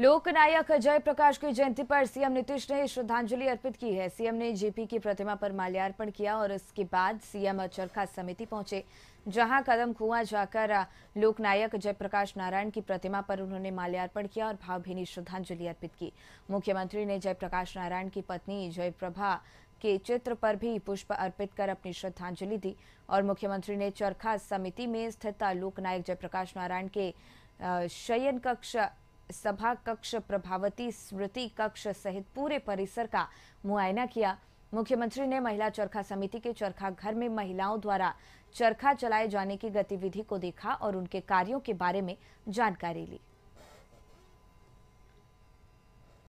लोकनायक जयप्रकाश की जयंती पर सीएम नीतीश ने श्रद्धांजलि अर्पित की है सीएम ने जेपी की प्रतिमा पर माल्यार्पण किया और इसके बाद सीएम चरखा समिति पहुंचे जहां कदम कुआ जाकर लोकनायक जयप्रकाश नारायण की प्रतिमा पर उन्होंने माल्यार्पण किया और भावभीनी श्रद्धांजलि अर्पित की मुख्यमंत्री ने जयप्रकाश नारायण की पत्नी जयप्रभा के चित्र पर भी पुष्प अर्पित कर अपनी श्रद्धांजलि दी और मुख्यमंत्री ने चरखा समिति में स्थित लोकनायक जयप्रकाश नारायण के शयन कक्ष सभा कक्ष प्रभावती स्मृति कक्ष सहित पूरे परिसर का मुआयना किया मुख्यमंत्री ने महिला चरखा समिति के चरखा घर में महिलाओं द्वारा चरखा चलाए जाने की गतिविधि को देखा और उनके कार्यों के बारे में जानकारी ली